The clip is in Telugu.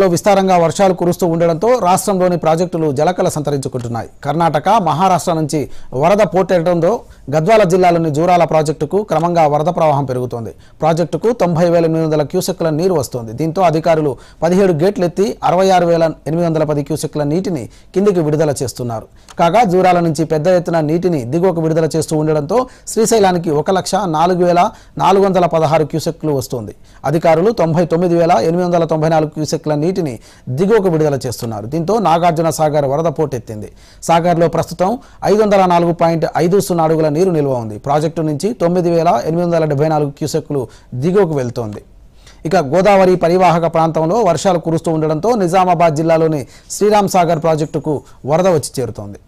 లో విస్తారంగా వర్షాలు కురుస్తూ ఉండడంతో రాష్ట్రంలోని ప్రాజెక్టులు జలకల సంతరించుకుంటున్నాయి కర్ణాటక మహారాష్ట్ర నుంచి వరద పోటెట్టడంతో గద్వాల జిల్లాలోని జూరాల ప్రాజెక్టుకు క్రమంగా వరద ప్రవాహం పెరుగుతోంది ప్రాజెక్టుకు తొంభై వేల ఎనిమిది వందల క్యూసెక్ల నీరు వస్తోంది దీంతో అధికారులు పదిహేడు గేట్లు ఎత్తి అరవై ఆరు వేల ఎనిమిది వందల పది క్యూసెక్ల నీటిని కిందికి విడుదల చేస్తున్నారు కాగా జూరాల నుంచి పెద్ద ఎత్తున నీటిని దిగువకు విడుదల చేస్తూ ఉండడంతో శ్రీశైలానికి ఒక లక్ష నాలుగు వేల నాలుగు వందల పదహారు క్యూసెక్లు వస్తోంది అధికారులు తొంభై తొమ్మిది వేల ఎనిమిది వందల తొంభై నాలుగు క్యూసెక్ల నీటిని దిగువకు విడుదల చేస్తున్నారు దీంతో నాగార్జున సాగర్ వరద పోటెత్తింది సాగర్లో ప్రస్తుతం ఐదు వందల నాలుగు పాయింట్ ఐదు సున్నా అడుగుల నీరు నిల్వ ఉంది ప్రాజెక్టు నుంచి తొమ్మిది వేల ఎనిమిది వందల డెబ్బై నాలుగు క్యూసెక్లు దిగువకు వెళ్తోంది ఇక గోదావరి పరివాహక ప్రాంతంలో వర్షాలు కురుస్తూ ఉండడంతో నిజామాబాద్ జిల్లాలోని శ్రీరామ్ సాగర్ ప్రాజెక్టుకు వరద వచ్చి చేరుతోంది